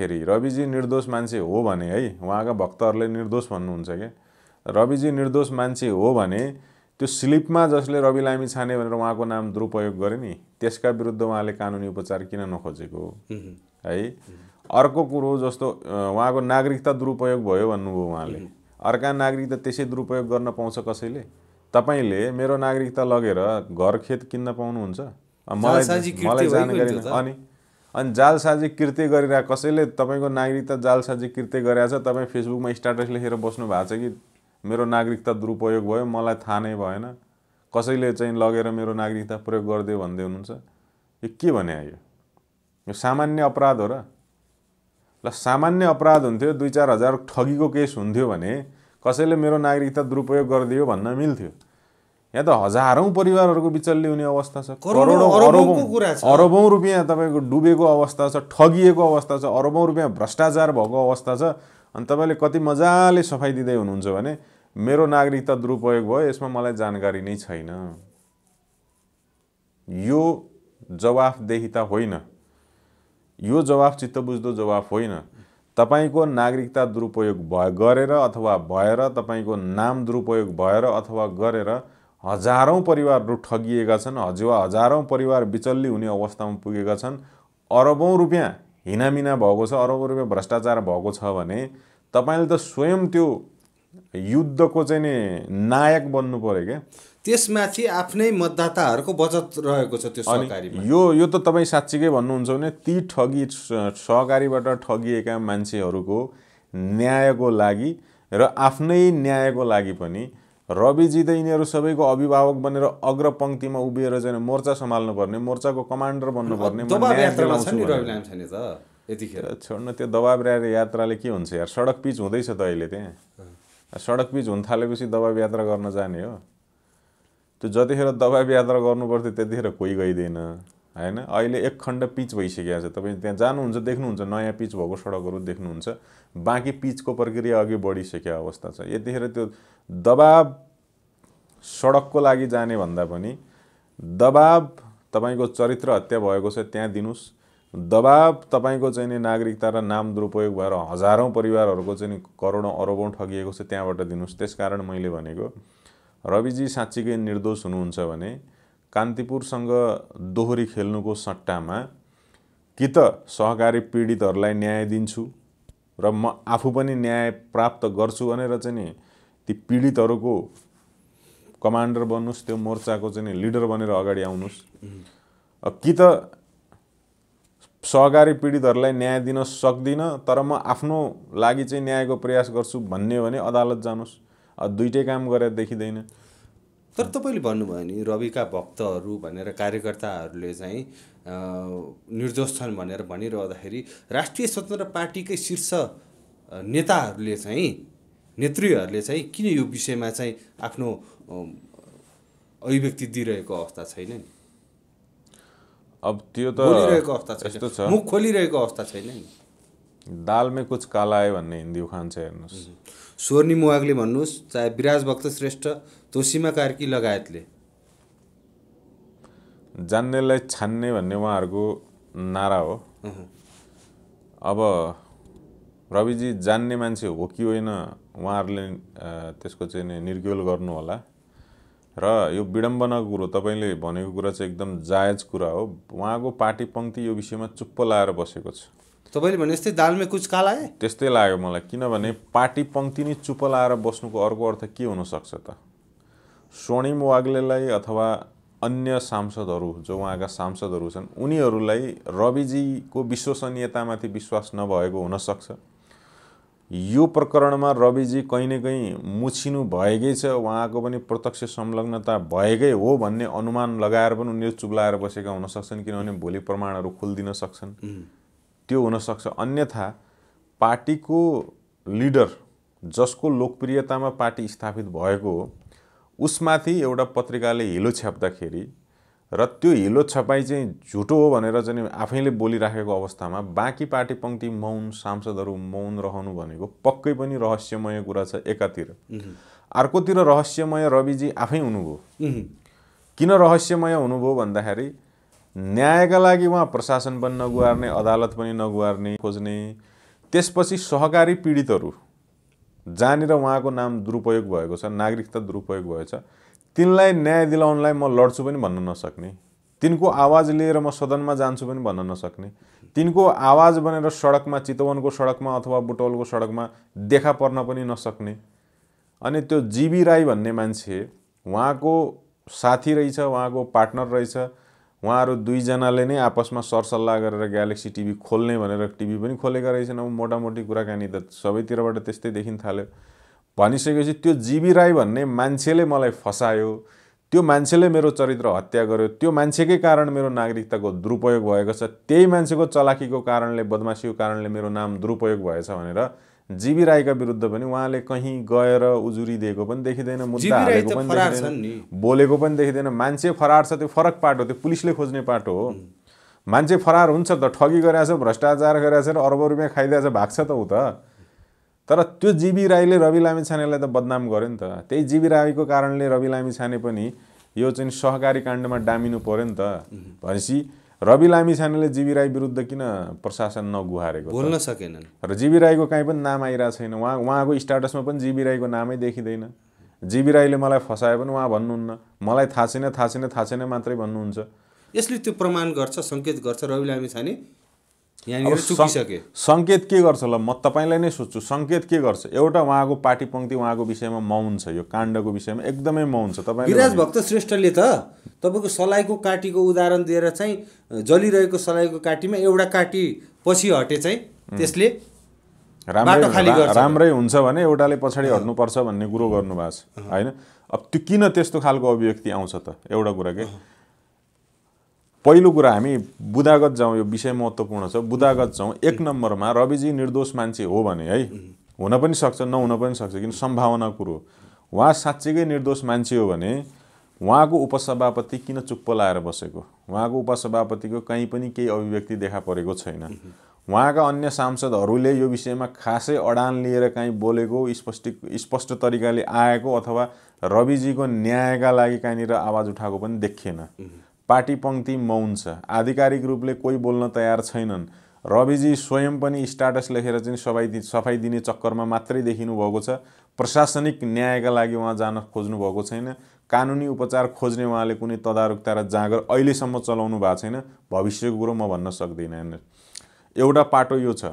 फेरि रविजी निर्दोष मान्छे हो भने है उहाँका भक्तहरूले निर्दोष भन्नुहुन्छ क्या रविजी निर्दोष मान्छे हो भने त्यो स्लिपमा जसले रवि लामी छाने भनेर उहाँको नाम दुरुपयोग गरे नि त्यसका विरुद्ध उहाँले कानुनी उपचार किन नखोजेको है अर्को कुरो जस्तो उहाँको नागरिकता दुरुपयोग भयो भन्नुभयो उहाँले अर्का नागरिकता त्यसै दुरुपयोग गर्न पाउँछ कसैले तपाईँले मेरो नागरिकता लगेर घर खेत किन्न पाउनुहुन्छ मलाई मलाई जानकारी अनि अनि जालसाजी कृत्य गरिरहेको कसैले तपाईँको नागरिकता जालसाजी कृत्य गरिरहेको छ तपाईँ फेसबुकमा स्ट्याटस लेखेर बस्नु भएको छ कि मेरो नागरिकता दुरुपयोग भयो मलाई थाहा नै भएन कसैले चाहिँ लगेर मेरो नागरिकता प्रयोग गरिदियो भन्दै हुनुहुन्छ यो के भने यो यो सामान्य अपराध हो र ल सामान्य अपराध हुन्थ्यो दुई चार हजार ठगीको केस हुन्थ्यो भने कसैले मेरो नागरिकता दुरुपयोग गरिदियो भन्न मिल्थ्यो यहाँ त हजारौँ परिवारहरूको बिचल्ली हुने अवस्था छ करोडौँ अरबौँ रुपियाँ तपाईँको डुबेको अवस्था छ ठगिएको अवस्था छ अरबौँ रुपियाँ भ्रष्टाचार भएको अवस्था छ अनि तपाईँले कति मजाले सफाइ दिँदै हुनुहुन्छ भने मेरो नागरिकता दुरुपयोग भयो यसमा मलाई जानकारी नै छैन यो जवाफदेहिता होइन यो जवाफ चित्त बुझ्दो जवाफ होइन तपाईँको नागरिकता दुरुपयोग भ गरेर अथवा भएर तपाईँको नाम दुरुपयोग भएर अथवा गरेर हजारौँ परिवारहरू ठगिएका छन् हजुवा हजारौँ परिवार विचल्ली हुने अवस्थामा पुगेका छन् अरबौँ रुपियाँ हिनामिना भएको छ अरबौँ रुपियाँ भ्रष्टाचार भएको छ भने तपाईँले त स्वयं त्यो युद्धको चाहिँ नि नायक बन्नु पऱ्यो क्या त्यसमाथि आफ्नै मतदाताहरूको बचत रहेको छ त्यो सहकारीमा यो यो त तपाईँ साँच्चीकै भन्नुहुन्छ भने ती ठगी सहकारीबाट ठगिएका मान्छेहरूको न्यायको लागि र आफ्नै न्यायको लागि पनि रविजी त यिनीहरू सबैको अभिभावक बनेर अग्रपङ्क्तिमा उभिएर चाहिँ मोर्चा सम्हाल्नुपर्ने मोर्चाको कमान्डर बन्नुपर्ने छोड्न त्यो दबाब यात्राले के हुन्छ यार सडक पिच हुँदैछ त अहिले त्यहाँ सडक पिच हुन थालेपछि दबाब यात्रा गर्न जाने हो त्यो जतिखेर दबाब यात्रा गर्नुपर्थ्यो त्यतिखेर कोही गइँदैन होइन अहिले एक खण्ड पिच भइसकेको छ तपाईँ त्यहाँ जानुहुन्छ देख्नुहुन्छ नयाँ पिच भएको सडकहरू देख्नुहुन्छ बाँकी पिचको प्रक्रिया अघि बढिसकेको अवस्था छ यतिखेर त्यो दबाब सडकको लागि जाने भन्दा पनि दबाब तपाईँको चरित्र हत्या भएको छ त्यहाँ दिनुहोस् दबाब तपाईँको चाहिँ नि नागरिकता र नाम दुरुपयोग भएर हजारौँ परिवारहरूको चाहिँ करोडौँ अरबौँ ठगिएको छ त्यहाँबाट दिनुहोस् त्यसकारण मैले भनेको रविजी साँच्चीकै निर्दोष हुनुहुन्छ भने कान्तिपुरसँग दोहोरी खेल्नुको सट्टामा कि त सहकारी पीडितहरूलाई न्याय दिन्छु र म आफू पनि न्याय प्राप्त गर्छु भनेर चाहिँ नि ती पीडितहरूको कमान्डर बन्नुहोस् त्यो मोर्चाको चाहिँ नि लिडर बनेर अगाडि आउनुहोस् कि त सहकारी पीडितहरूलाई न्याय दिन सक्दिनँ तर म आफ्नो लागि चाहिँ न्यायको प्रयास गर्छु भन्ने हो भने अदालत जानुहोस् दुइटै काम गरेर देखिँदैन तर तपाईँले भन्नुभयो नि रविका भक्तहरू भनेर कार्यकर्ताहरूले चाहिँ निर्दोष छन् भनेर भनिरहँदाखेरि राष्ट्रिय स्वतन्त्र पार्टीकै शीर्ष नेताहरूले चाहिँ नेतृहरूले चाहिँ किन यो विषयमा चाहिँ आफ्नो अभिव्यक्ति दिइरहेको अवस्था छैन नि अब त्यो त अवस्था छैन मुख खोलिरहेको अवस्था छैन नि दालमै कुछ काला भन्ने हिन्दी उखान छ हेर्नुहोस् स्वर्णी मुवागले भन्नुहोस् चाहे विराज भक्त श्रेष्ठ तोसीमा कार्की लगायतले जान्नेलाई छान्ने भन्ने उहाँहरूको नारा हो अब रविजी जान्ने मान्छे हो कि होइन उहाँहरूले त्यसको चाहिँ निर्ग्योल गर्नु होला र यो विडम्बनाको कुरो तपाईँले भनेको कुरा चाहिँ एकदम जायज कुरा हो उहाँको पार्टी पङ्क्ति यो विषयमा चुप्प लाएर बसेको छ तपाईँले भने जस्तै दालमा कुछ काल आए त्यस्तै लाग्यो मलाई किनभने पार्टी पङ्क्ति नै चुप लाएर बस्नुको अर्को अर्थ के हुनसक्छ त स्वर्णिम वाग्लेलाई अथवा अन्य सांसदहरू जो उहाँका सांसदहरू छन् उनीहरूलाई रविजीको विश्वसनीयतामाथि विश्वास नभएको हुनसक्छ यो प्रकरणमा रविजी कहीँ न कहीँ मुछिनु भएकै छ उहाँको पनि प्रत्यक्ष संलग्नता भएकै हो भन्ने अनुमान लगाएर पनि उनीहरू चुप्लाएर बसेका हुनसक्छन् किनभने भोलि प्रमाणहरू खुलिदिन सक्छन् त्यो हुनसक्छ अन्यथा पार्टीको लिडर जसको लोकप्रियतामा पार्टी स्थापित भएको हो उसमाथि एउटा पत्रिकाले हिलो छ्याप्दाखेरि र त्यो हिलो छपाई चाहिँ झुटो हो भनेर चाहिँ आफैले बोलिराखेको अवस्थामा बाँकी पार्टी पङ्क्ति मौन सांसदहरू मौन रहनु भनेको पक्कै पनि रहस्यमय कुरा छ एकातिर अर्कोतिर रहस्यमय रविजी आफै हुनुभयो किन रहस्यमय हुनुभयो भन्दाखेरि न्यायका लागि उहाँ प्रशासन पनि नगुहार्ने अदालत पनि नगुहार्ने खोज्ने त्यसपछि सहकारी पीडितहरू जहाँनिर उहाँको नाम दुरुपयोग भएको छ नागरिकता दुरुपयोग भएछ तिनलाई न्याय दिलाउनलाई म लड्छु पनि भन्न नसक्ने तिनको आवाज लिएर म सदनमा जान्छु पनि भन्न नसक्ने तिनको आवाज बनेर सडकमा चितवनको सडकमा अथवा बुटौलको सडकमा देखा पर्न पनि नसक्ने अनि त्यो जीबी राई भन्ने मान्छे उहाँको साथी रहेछ उहाँको पार्टनर रहेछ उहाँहरू दुईजनाले नै आपसमा सरसल्लाह गरेर ग्यालेक्सी टिभी खोल्ने भनेर टिभी पनि खोलेका रहेछन् अब मोटामोटी कुराकानी त सबैतिरबाट त्यस्तै देखिन थाल्यो भनिसकेपछि त्यो जिबी राई भन्ने मान्छेले मलाई फसायो त्यो मान्छेले मेरो चरित्र हत्या गर्यो त्यो मान्छेकै कारण मेरो नागरिकताको दुरुपयोग भएको छ त्यही मान्छेको चलाकीको कारणले बदमासीको कारणले मेरो नाम दुरुपयोग भएछ भनेर जीवी राईका विरुद्ध पनि उहाँले कहीँ गएर उजुरी दिएको पनि देखिँदैन मुद्दा हालेको पनि देखिँदैन बोलेको पनि देखिँदैन मान्छे फरार छ त्यो फरक पाटो त्यो पुलिसले खोज्ने पाटो हो मान्छे फरार हुन्छ त ठगी गरेछ भ्रष्टाचार गरेछ र अर्ब रुपियाँ खाइदिएछ भएको छ त ऊ त तर त्यो जीवी राईले रवि लामी छानेलाई त बदनाम गर्यो नि त त्यही जीवी राईको कारणले रवि लामी छाने पनि यो चाहिँ सहकारी काण्डमा डामिनु पऱ्यो नि त भनेपछि रवि लामिछानेले जीवी राई विरुद्ध किन प्रशासन नगुहारेको बोल्न सकेनन् र जीवी राईको काहीँ पनि नाम आइरहेको छैन उहाँ उहाँको स्टाटसमा पनि जीवी राईको नामै देखिँदैन जीवी राईले मलाई फसायो पनि उहाँ भन्नुहुन्न मलाई थाहा छैन थाहा छैन थाहा छैन मात्रै भन्नुहुन्छ यसले त्यो प्रमाण गर्छ सङ्केत गर्छ रवि लामिछाने सङ्केत के गर्छ ल म तपाईँलाई नै सोध्छु सङ्केत के गर्छ एउटा उहाँको पार्टी पङ्क्ति उहाँको विषयमा मौन छ यो काण्डको विषयमा एकदमै मौन छ तपाईँ भक्त श्रेष्ठले त तपाईँको सलाइको काटीको उदाहरण दिएर चाहिँ जलिरहेको सलाइको काटीमा एउटा काटी पछि हटे चाहिँ त्यसले राम्रै राम्रै हुन्छ भने एउटाले पछाडि हट्नुपर्छ भन्ने कुरो गर्नुभएको छ होइन अब त्यो किन त्यस्तो खालको अभिव्यक्ति आउँछ त एउटा कुरा के पहिलो कुरा हामी बुदागत जाउँ यो विषय महत्त्वपूर्ण छ बुदागत जाउँ एक नम्बरमा रविजी निर्दोष मान्छे हो भने है हुन पनि सक्छ नहुन पनि सक्छ किन सम्भावना कुरो उहाँ साँच्चीकै निर्दोष मान्छे हो भने उहाँको उपसभापति किन चुप्प लाएर बसेको उहाँको उपसभापतिको कहीँ पनि केही अभिव्यक्ति देखा परेको छैन उहाँका अन्य सांसदहरूले यो विषयमा खासै अडान लिएर काहीँ बोलेको स्पष्ट स्पष्ट तरिकाले आएको अथवा रविजीको न्यायका लागि कहाँनिर आवाज उठाएको पनि देखिएन पार्टी पङ्क्ति मौन छ आधिकारिक रूपले कोही बोल्न तयार छैनन् रविजी स्वयं पनि स्टाटस लेखेर चाहिँ सफाइ सफाइ दिने चक्करमा मात्रै देखिनु भएको छ प्रशासनिक न्यायका लागि उहाँ जान खोज्नु भएको छैन कानुनी उपचार खोज्ने उहाँले कुनै तदारुकता र जाँगर अहिलेसम्म चलाउनु भएको छैन भविष्यको कुरो म भन्न सक्दिनँ एउटा पाटो यो छ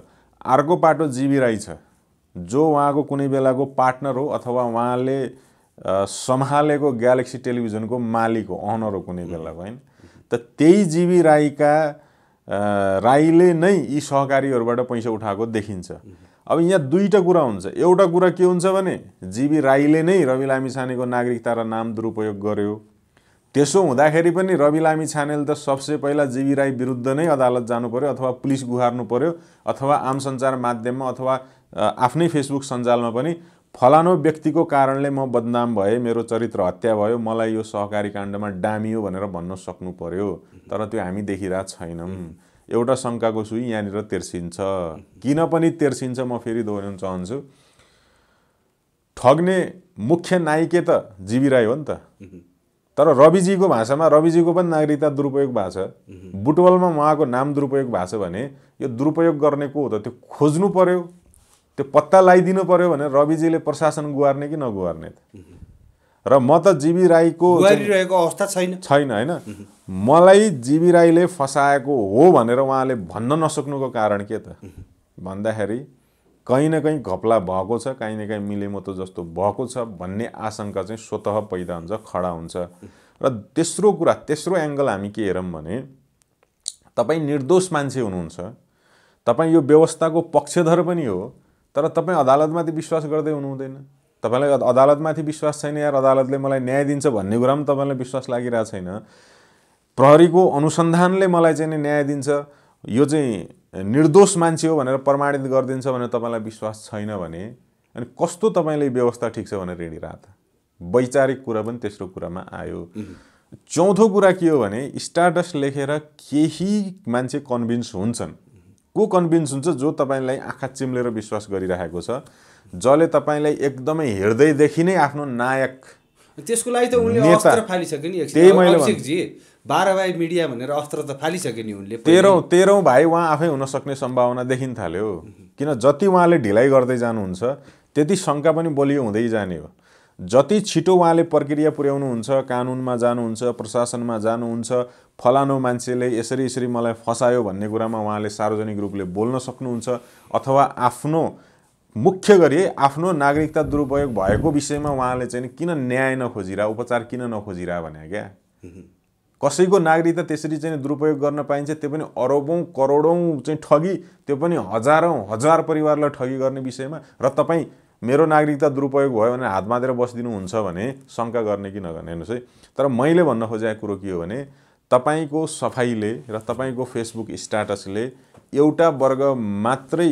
अर्को पाटो जीवी राई छ जो उहाँको कुनै बेलाको पार्टनर हो अथवा उहाँले सम्हालेको ग्यालेक्सी टेलिभिजनको मालिक हो अनर हो कुनै बेलाको होइन त त्यही जीवी राईका राईले नै यी सहकारीहरूबाट पैसा उठाएको देखिन्छ अब यहाँ दुईवटा कुरा हुन्छ एउटा कुरा के हुन्छ भने जीबी राईले नै रवि लामी छानेको नागरिकता र नाम दुरुपयोग गर्यो त्यसो हुँदाखेरि पनि रवि लामी छानेले त सबसे पहिला जीबी राई विरुद्ध नै अदालत जानु पर्यो अथवा पुलिस गुहार्नु पर्यो अथवा आम सञ्चार माध्यममा अथवा आफ्नै फेसबुक सञ्जालमा पनि फलानो व्यक्तिको कारणले म बदनाम भएँ मेरो चरित्र हत्या भयो मलाई यो सहकारी काण्डमा डामियो भनेर भन्न सक्नु पर्यो तर त्यो हामी देखिरहेको छैनौँ एउटा शङ्काको सुई यहाँनिर तेर्सिन्छ किन पनि तेर्सिन्छ म फेरि दोहोऱ्याउन चाहन्छु ठग्ने मुख्य नायिके त जीवी राई हो नि त तर रविजीको भाषामा रविजीको पनि नागरिकता दुरुपयोग भएको छ बुटवलमा उहाँको नाम दुरुपयोग भएको छ भने यो दुरुपयोग गर्ने को हो त त्यो खोज्नु पर्यो त्यो पत्ता लगाइदिनु पर्यो भने रविजीले प्रशासन गुहार्ने कि नगुहार्ने र म त जीवी राईको अवस्था छैन छैन होइन मलाई जीवी राईले फसाएको हो भनेर उहाँले भन्न नसक्नुको कारण के त भन्दाखेरि कहीँ न कहीँ घपला भएको छ काहीँ न काहीँ मिलेमतो जस्तो भएको छ भन्ने आशंका चाहिँ स्वतः पैदा हुन्छ खडा हुन्छ र तेस्रो कुरा तेस्रो एङ्गल हामी के हेरौँ भने तपाईँ निर्दोष मान्छे हुनुहुन्छ तपाईँ यो व्यवस्थाको पक्षधर पनि हो तर तपाईँ अदालतमाथि विश्वास गर्दै हुनुहुँदैन तपाईँलाई अदालतमाथि विश्वास छैन या अदालतले मलाई न्याय दिन्छ भन्ने कुरा पनि तपाईँलाई विश्वास लागिरहेको छैन प्रहरीको अनुसन्धानले मलाई चाहिँ नि न्याय दिन्छ यो चाहिँ निर्दोष मान्छे हो भनेर प्रमाणित गरिदिन्छ भनेर तपाईँलाई विश्वास छैन भने अनि कस्तो तपाईँले व्यवस्था ठिक छ भनेर हिँडिरहेको त वैचारिक कुरा पनि तेस्रो कुरामा आयो चौथो कुरा के हो भने स्टाटस लेखेर केही मान्छे कन्भिन्स हुन्छन् को कन्भिन्स हुन्छ जो तपाईँलाई आँखा चिम्लेर विश्वास गरिराखेको छ जसले तपाईँलाई एकदमै हेर्दैदेखि नै आफ्नो नायक त्यसको लागि त उनले अस्त्र फालिसक्यो नि त्यही मैले बाह्र भाइ मिडिया भनेर अस्त्र त फालिसके नि उनले तेह्रौँ तेह्रौँ भाइ उहाँ आफै हुन सक्ने सम्भावना देखिन थाल्यो किन जति उहाँले ढिलाइ गर्दै जानुहुन्छ त्यति शङ्का पनि बलियो हुँदै जाने हो जति छिटो उहाँले प्रक्रिया पुर्याउनुहुन्छ कानुनमा जानुहुन्छ प्रशासनमा जानुहुन्छ फलानु मान्छेले यसरी यसरी मलाई फसायो भन्ने कुरामा उहाँले सार्वजनिक रूपले बोल्न सक्नुहुन्छ अथवा आफ्नो मुख्य गरी आफ्नो नागरिकता दुरुपयोग भएको विषयमा उहाँले चाहिँ किन न्याय नखोजिरा उपचार किन नखोजिरा भने क्या कसैको नागरिकता त्यसरी चाहिँ दुरुपयोग गर्न पाइन्छ त्यो पनि अरबौँ करोडौँ चाहिँ ठगी त्यो पनि हजारौँ हजार परिवारलाई ठगी गर्ने विषयमा र तपाईँ मेरो नागरिकता दुरुपयोग भयो भने हात बाँधेर बसिदिनुहुन्छ भने शङ्का गर्ने कि नगर्ने हेर्नुहोस् है तर मैले भन्न खोजेको कुरो के हो भने तपाईँको सफाइले र तपाईँको फेसबुक स्ट्याटसले एउटा वर्ग मात्रै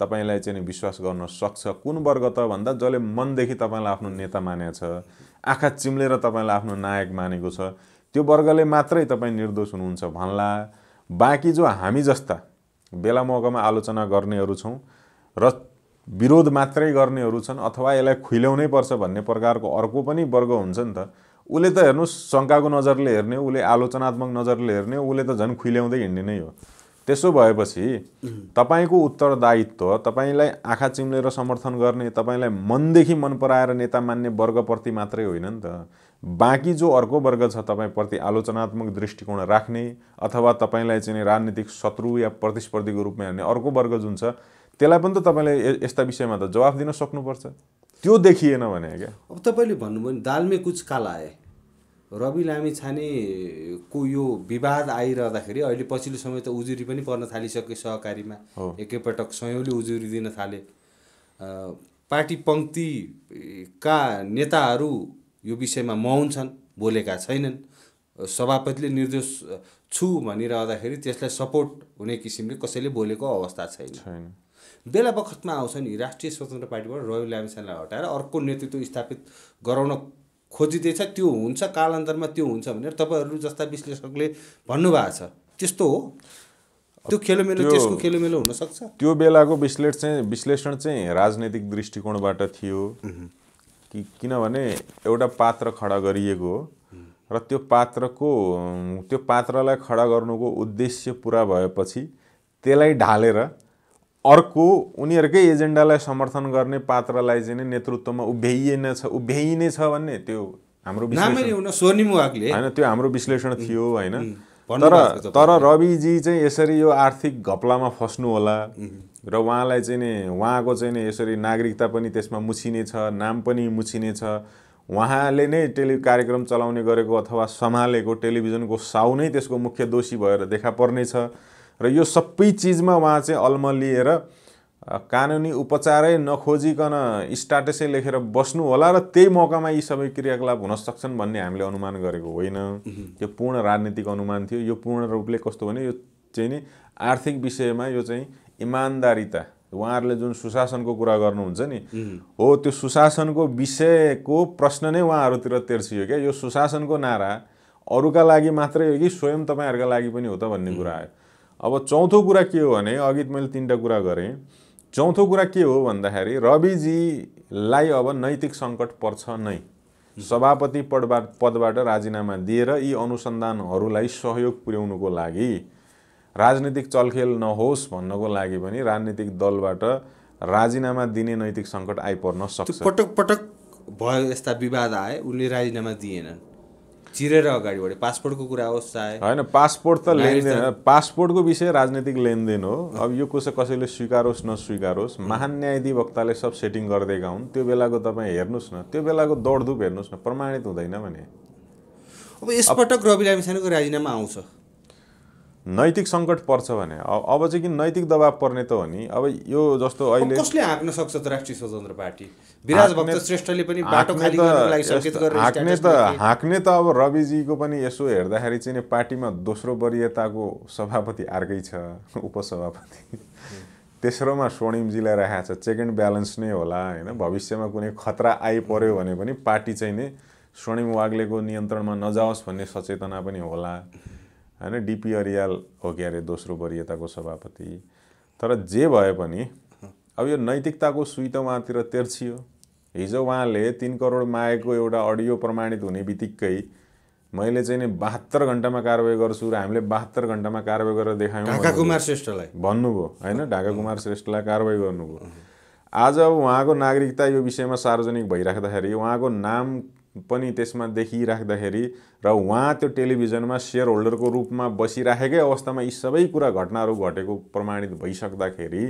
तपाईँलाई चाहिँ विश्वास गर्न सक्छ कुन वर्ग त भन्दा जसले मनदेखि तपाईँलाई आफ्नो नेता मानेको छ आँखा चिम्लेर तपाईँलाई आफ्नो नायक मानेको छ त्यो वर्गले मात्रै तपाईँ निर्दोष हुनुहुन्छ भन्ला बाँकी जो हामी जस्ता बेला मौकामा आलोचना गर्नेहरू छौँ र विरोध मात्रै गर्नेहरू छन् अथवा यसलाई खुल्याउनै पर्छ भन्ने प्रकारको अर्को पनि वर्ग हुन्छ नि त उसले त हेर्नुहोस् शङ्काको नजरले हेर्ने उसले आलोचनात्मक नजरले हेर्ने उसले त झन् खुल्याउँदै हिँड्ने नै हो त्यसो भएपछि तपाईँको उत्तरदायित्व तपाईँलाई आँखा चिम्लेर समर्थन गर्ने तपाईँलाई मनदेखि मन पराएर नेता मान्ने वर्गप्रति मात्रै होइन नि त बाँकी जो अर्को वर्ग छ तपाईँप्रति आलोचनात्मक दृष्टिकोण राख्ने अथवा तपाईँलाई चाहिँ राजनीतिक शत्रु या प्रतिस्पर्धीको रूपमा हेर्ने अर्को वर्ग जुन छ त्यसलाई पनि त तपाईँले यस्ता विषयमा त जवाफ दिन सक्नुपर्छ त्यो देखिएन भने क्या अब तपाईँले भन्नुभयो भने दालमे कुछ काला आए रवि लामी को यो विवाद आइरहँदाखेरि अहिले पछिल्लो समय त उजुरी पनि पर्न थालिसके सहकारीमा एकैपटक सयौँले उजुरी दिन थाले पार्टी पङ्क्तिका नेताहरू यो विषयमा मौन छन् बोलेका छैनन् सभापतिले निर्देश छु भनिरहँदाखेरि त्यसलाई सपोर्ट हुने किसिमले कसैले बोलेको अवस्था छैन बेला बखतमा आउँछ नि राष्ट्रिय स्वतन्त्र पार्टीबाट रवि लामिछानेलाई हटाएर अर्को नेतृत्व स्थापित गराउन खोजिँदैछ त्यो हुन्छ कालान्तरमा त्यो हुन्छ भनेर तपाईँहरू जस्ता विश्लेषकले भन्नुभएको छ त्यस्तो हो त्यो खेलोमेलो त्यसको खेलोमेलो हुनसक्छ त्यो बेलाको विश्लेष चाहिँ विश्लेषण चाहिँ राजनैतिक दृष्टिकोणबाट थियो कि किनभने एउटा पात्र खडा गरिएको र त्यो पात्रको त्यो पात्रलाई खडा गर्नुको उद्देश्य पुरा भएपछि त्यसलाई ढालेर अर्को उनीहरूकै एजेन्डालाई समर्थन गर्ने पात्रलाई चाहिँ नेतृत्वमा उभ्याइएन छ उभ्याइने छ भन्ने त्यो हाम्रो होइन त्यो हाम्रो विश्लेषण थियो होइन तर तर रविजी चाहिँ यसरी यो आर्थिक घपलामा फस्नु होला र उहाँलाई चाहिँ नि उहाँको चाहिँ नि यसरी नागरिकता पनि त्यसमा मुछिने छ नाम पनि मुछिने छ उहाँले नै टेलि कार्यक्रम चलाउने गरेको अथवा सम्हालेको टेलिभिजनको साउ नै त्यसको मुख्य दोषी भएर देखा पर्नेछ र यो सबै चिजमा उहाँ चाहिँ अल्मलिएर कानुनी उपचारै नखोजिकन स्टाटसै लेखेर बस्नु होला र त्यही मौकामा यी सबै क्रियाकलाप हुन सक्छन् भन्ने हामीले अनुमान गरेको होइन त्यो पूर्ण राजनीतिक अनुमान थियो यो पूर्ण रूपले कस्तो भने यो चाहिँ नि आर्थिक विषयमा यो चाहिँ इमान्दारिता उहाँहरूले जुन सुशासनको कुरा गर्नुहुन्छ नि हो त्यो सुशासनको विषयको प्रश्न नै उहाँहरूतिर तेर्सियो क्या यो सुशासनको नारा अरूका लागि मात्रै हो कि स्वयं तपाईँहरूका लागि पनि हो त भन्ने कुरा आयो अब चौथो कुरा के हो भने अघि मैले तिनवटा कुरा गरेँ चौथो कुरा के हो भन्दाखेरि रविजीलाई अब नैतिक सङ्कट पर्छ नै सभापति पदबाट पदबाट राजीनामा दिएर यी अनुसन्धानहरूलाई सहयोग पुर्याउनुको लागि राजनीतिक चलखेल नहोस् भन्नको लागि पनि राजनीतिक दलबाट राजीनामा दिने नैतिक सङ्कट आइपर्न सक्छ पटक पटक भयो यस्ता विवाद आए उनले राजीनामा दिएन चिरेर अगाडि बढ्यो पासपोर्टको कुरा होस् चाहे होइन पासपोर्ट त लेनदेन पासपोर्टको विषय राजनीतिक लेनदेन हो अब यो कसै कसैले स्वीकारोस् नस्वीकारोस् महान न्यायाधिवक्ताले सब सेटिङ गरिदिएका हुन् त्यो बेलाको तपाईँ हेर्नुहोस् न त्यो बेलाको दौडधुप हेर्नुहोस् न प्रमाणित हुँदैन भने अब यसपटक रवि लामिछानेको राजीनामा आउँछ नैतिक सङ्कट पर्छ भने अब चाहिँ कि नैतिक दबाब पर्ने त हो नि अब यो जस्तो अहिले कसले हाँक्न सक्छ त राष्ट्रिय स्वतन्त्र पार्टी विराज भक्त श्रेष्ठले पनि बाटो हाँक्ने त हाँक्ने त अब रविजीको पनि यसो हेर्दाखेरि चाहिँ पार्टीमा दोस्रो वरियताको सभापति अर्कै छ उपसभापति तेस्रोमा स्वर्णिमजीलाई राखेको छ चेक एन्ड ब्यालेन्स नै होला होइन भविष्यमा कुनै खतरा आइपऱ्यो भने पनि पार्टी चाहिँ नि स्वर्णिम वाग्लेको नियन्त्रणमा नजाओस् भन्ने सचेतना पनि होला होइन डिपी अरियाल हो कि अरे दोस्रो वरियताको सभापति तर जे भए पनि अब यो नैतिकताको सुई त उहाँतिर तेर्सियो हिजो उहाँले तिन करोड मागेको एउटा अडियो प्रमाणित हुने बित्तिकै मैले चाहिँ नि बहत्तर घन्टामा कारवाही गर्छु र हामीले बहत्तर घन्टामा कारवाही गरेर देखायौँ ढाका कुमार श्रेष्ठलाई भन्नुभयो होइन ढाका कुमार श्रेष्ठलाई कारवाही गर्नुभयो आज अब उहाँको नागरिकता यो विषयमा सार्वजनिक भइराख्दाखेरि उहाँको नाम पनि त्यसमा देखिराख्दाखेरि र उहाँ त्यो टेलिभिजनमा सेयर होल्डरको रूपमा बसिराखेकै अवस्थामा यी सबै कुरा घटनाहरू घटेको प्रमाणित भइसक्दाखेरि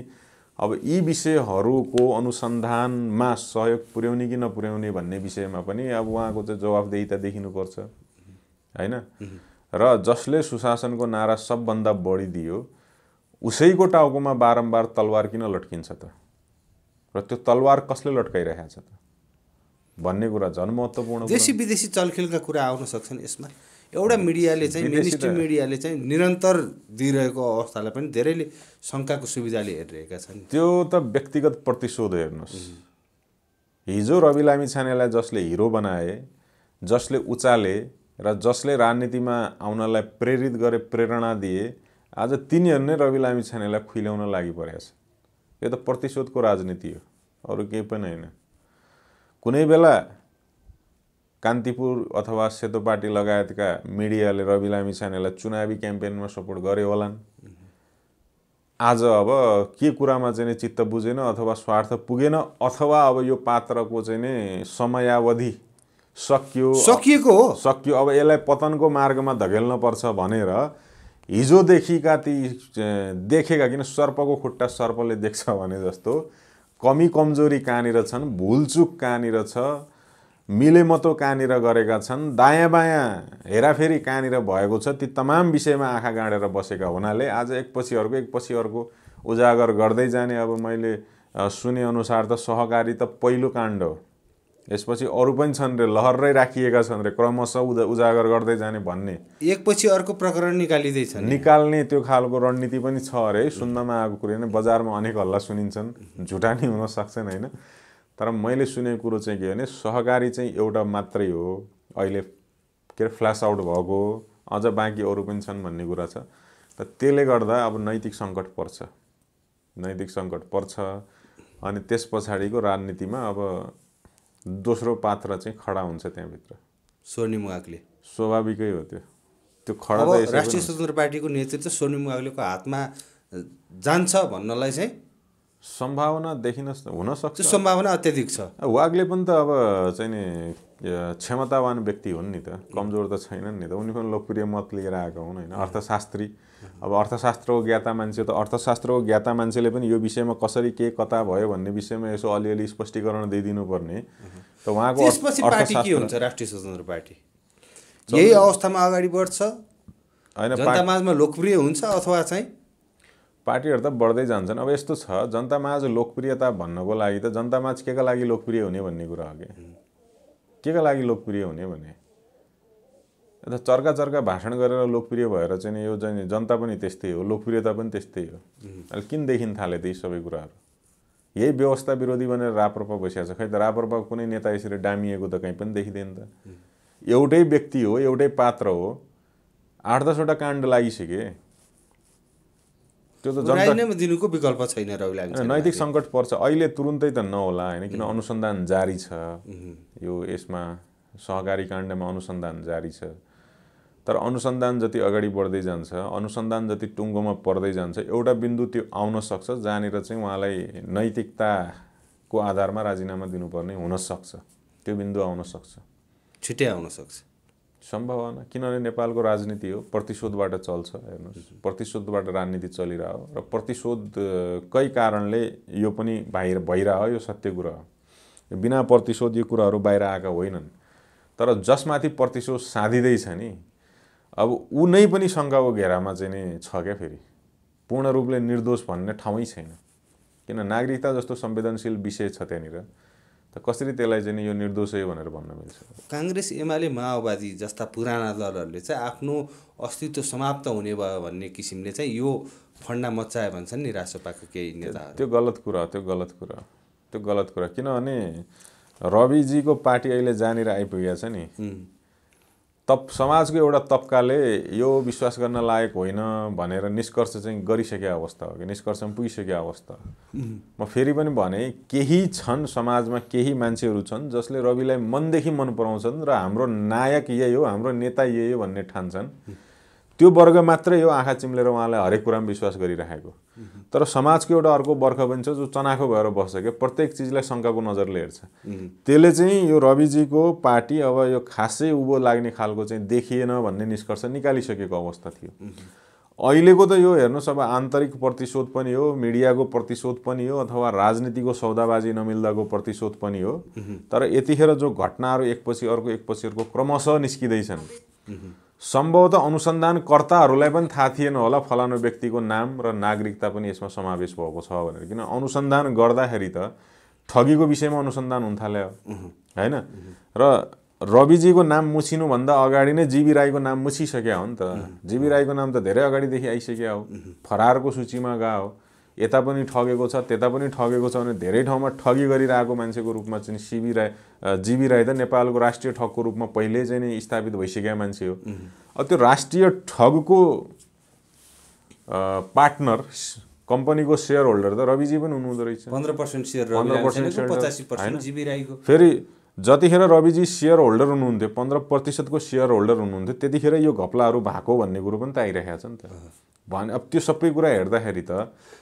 अब यी विषयहरूको अनुसन्धानमा सहयोग पुर्याउने कि नपुर्याउने भन्ने विषयमा पनि अब उहाँको चाहिँ जवाबदेही त देखिनुपर्छ होइन र जसले सुशासनको नारा सबभन्दा बढी दियो उसैको टाउकोमा बारम्बार तलवार किन लट्किन्छ त र त्यो तलवार कसले लट्काइरहेको छ त भन्ने कुरा झन् महत्त्वपूर्ण देशी विदेशी चलखेलका कुरा आउन सक्छन् यसमा एउटा मिडियाले चाहिँ मिनिस्ट्री मिडियाले चाहिँ निरन्तर दिइरहेको अवस्थालाई पनि धेरैले शङ्काको सुविधाले हेरिरहेका छन् त्यो त व्यक्तिगत प्रतिशोध हेर्नुहोस् हिजो रवि लामी छानेलाई जसले हिरो बनाए जसले उचाले र जसले राजनीतिमा आउनलाई प्रेरित गरे प्रेरणा दिए आज तिनीहरू नै रवि लामी छानेलाई खुल्याउन लागि परेका यो त प्रतिशोधको राजनीति हो अरू केही पनि होइन कुनै बेला कान्तिपुर अथवा सेतो पार्टी लगायतका मिडियाले रवि लामी छानेलाई चुनावी क्याम्पेनमा सपोर्ट गरे होलान् आज अब के कुरामा चाहिँ चित्त बुझेन अथवा स्वार्थ पुगेन अथवा अब यो पात्रको चाहिँ नि समयावधि सकियो सकिएको हो सकियो अब यसलाई पतनको मार्गमा धकेल्नुपर्छ भनेर हिजोदेखिका ती देखेका किन सर्पको खुट्टा सर्पले देख्छ भने जस्तो कमी कमजोरी कहाँनिर छन् भुलचुक कहाँनिर छ मिलेमतो कहाँनिर गरेका छन् दायाँ बायाँ हेराफेरी कहाँनिर भएको छ ती तमाम विषयमा आँखा गाँडेर बसेका हुनाले आज एकपछि अर्को एकपछि अर्को उजागर गर्दै जाने अब मैले सुनेअनुसार त सहकारी त पहिलो काण्ड हो यसपछि अरू पनि छन् रे लहरै राखिएका छन् रे क्रमशः उदा उजागर गर्दै जाने भन्ने एकपछि अर्को प्रकरण निकालिँदैछ निकाल्ने त्यो खालको रणनीति पनि छ अरे सुन्नमा आएको कुरो होइन बजारमा अनेक हल्ला सुनिन्छन् झुटा नै हुन सक्छन् होइन तर मैले सुनेको कुरो चाहिँ के भने सहकारी चाहिँ एउटा मात्रै हो अहिले के अरे फ्ल्यास आउट भएको अझ बाँकी अरू पनि छन् भन्ने कुरा छ त त्यसले गर्दा अब नैतिक सङ्कट पर्छ नैतिक सङ्कट पर्छ अनि त्यस पछाडिको राजनीतिमा अब दोस्रो पात्र चाहिँ खडा हुन्छ त्यहाँभित्र स्वर्णिम वागले स्वाभाविकै हो त्यो त्यो खडा राष्ट्रिय स्वतन्त्र पार्टीको नेतृत्व स्वर्णिम वाग्लेको हातमा जान्छ भन्नलाई चाहिँ सम्भावना देखिन हुनसक्छ सम्भावना अत्याधिक छ वागले पनि त अब चाहिँ नि क्षमतावान व्यक्ति हुन् नि त कमजोर त छैनन् नि त उनी पनि लोकप्रिय मत लिएर आएका हुन् होइन अर्थशास्त्री अब अर्थशास्त्रको ज्ञाता मान्छे त अर्थशास्त्रको ज्ञाता मान्छेले पनि यो विषयमा कसरी के कता भयो भन्ने विषयमा यसो अलिअलि स्पष्टीकरण दिइदिनुपर्ने त उहाँको हुन्छ राष्ट्रिय स्वतन्त्र पार्टी यही अवस्थामा अगाडि बढ्छ होइन माझमा लोकप्रिय हुन्छ अथवा चाहिँ पार्टीहरू त बढ्दै जान्छन् अब यस्तो छ जनतामाझ लोकप्रियता भन्नको लागि त जनतामाझ के का लागि लोकप्रिय हुने भन्ने कुरा हो कि के का लागि लोकप्रिय हुने भने यता चर्का चर्का भाषण गरेर लोकप्रिय भएर चाहिँ यो चाहिँ जनता पनि त्यस्तै हो लोकप्रियता पनि त्यस्तै हो अहिले किन देखिन थाले त यी सबै कुराहरू यही व्यवस्था विरोधी भनेर राप्रपा बसिरहेको छ खै त राप्रपा कुनै नेता यसरी डामिएको त कहीँ पनि देखिँदैन त एउटै व्यक्ति हो एउटै पात्र हो आठ दसवटा काण्ड लागिसके त्यो त दिनुको विकल्प छैन नैतिक सङ्कट पर्छ अहिले तुरुन्तै त नहोला होइन किन अनुसन्धान जारी छ यो यसमा सहकारी काण्डमा अनुसन्धान जारी छ तर अनुसन्धान जति अगाडि बढ्दै जान्छ अनुसन्धान जति टुङ्गोमा पर्दै जान्छ एउटा बिन्दु त्यो आउन सक्छ जहाँनिर चाहिँ उहाँलाई नैतिकताको आधारमा राजीनामा दिनुपर्ने हुनसक्छ त्यो बिन्दु आउन सक्छ छिट्टै आउन सक्छ सम्भावना किनभने नेपालको राजनीति हो प्रतिशोधबाट चल्छ हेर्नुहोस् प्रतिशोधबाट राजनीति चलिरह र प्रतिशोधकै कारणले यो पनि बाहिर भइरह यो सत्य कुरा हो बिना प्रतिशोध यो कुराहरू बाहिर आएका होइनन् तर जसमाथि प्रतिशोध साधिँदैछ नि अब ऊ नै पनि शङ्काको घेरामा चाहिँ नि छ क्या फेरि पूर्ण रूपले निर्दोष भन्ने ठाउँै छैन किन नागरिकता जस्तो संवेदनशील विषय छ त्यहाँनिर त कसरी त्यसलाई चाहिँ यो निर्दोष हो भनेर भन्न मिल्छ काङ्ग्रेस एमाले माओवादी जस्ता पुराना दलहरूले चाहिँ आफ्नो अस्तित्व समाप्त हुने भयो भन्ने किसिमले चाहिँ यो फन्डा मचायो भन्छन् नि रासोपाको केही नेता त्यो गलत कुरा हो त्यो गलत कुरा त्यो गलत कुरा किनभने रविजीको पार्टी अहिले जहाँनिर आइपुगेको छ नि तप समाजको एउटा तब्काले यो विश्वास गर्न लायक होइन भनेर निष्कर्ष चाहिँ गरिसके अवस्था हो कि निष्कर्षमा पुगिसके अवस्था म फेरि पनि भने केही छन् समाजमा केही मान्छेहरू छन् जसले रविलाई मनदेखि मन पराउँछन् र हाम्रो नायक यही हो हाम्रो नेता यही हो भन्ने ठान्छन् त्यो वर्ग मात्रै हो आँखा चिम्लेर उहाँलाई हरेक कुरामा विश्वास गरिराखेको तर समाजको एउटा अर्को वर्ख पनि छ जो चनाखो भएर बस्छ क्या प्रत्येक चिजलाई शङ्काको नजरले हेर्छ त्यसले चाहिँ यो रविजीको पार्टी अब यो खासै उभो लाग्ने खालको चाहिँ देखिएन भन्ने निष्कर्ष निकालिसकेको अवस्था थियो अहिलेको त यो हेर्नुहोस् अब आन्तरिक प्रतिशोध पनि हो मिडियाको प्रतिशोध पनि हो अथवा राजनीतिको सौदाबाजी नमिल्दाको प्रतिशोध पनि हो तर यतिखेर जो घटनाहरू एकपछि अर्को एकपछि अर्को क्रमशः निस्किँदैछन् सम्भवतः अनुसन्धानकर्ताहरूलाई पनि थाहा थिएन होला फलानु व्यक्तिको नाम र नागरिकता पनि यसमा समावेश भएको छ भनेर किन अनुसन्धान गर्दाखेरि त ठगीको विषयमा अनुसन्धान हुन थाल्यो होइन र रविजीको नाम मुछिनुभन्दा अगाडि नै जीवी राईको नाम मुछिसक्या हो नि त जीवी राईको नाम त धेरै अगाडिदेखि आइसक्यो हो फरारको सूचीमा गएको हो यता पनि ठगेको छ त्यता पनि ठगेको छ भने धेरै ठाउँमा ठगी गरिरहेको मान्छेको रूपमा चाहिँ सिबी राई जीवी राई त नेपालको राष्ट्रिय ठगको रूपमा पहिल्यै चाहिँ नै स्थापित भइसकेका मान्छे हो अब त्यो राष्ट्रिय ठगको पार्टनर कम्पनीको सेयर होल्डर त रविजी पनि हुनुहुँदो रहेछ पन्ध्र पर्सेन्ट सेयर पन्ध्र पर्सेन्ट फेरि जतिखेर रविजी सेयर होल्डर हुनुहुन्थ्यो पन्ध्र प्रतिशतको सेयर होल्डर हुनुहुन्थ्यो त्यतिखेर यो घप्लाहरू भएको भन्ने कुरो पनि त आइरहेको छ नि त भने अब त्यो सबै कुरा हेर्दाखेरि त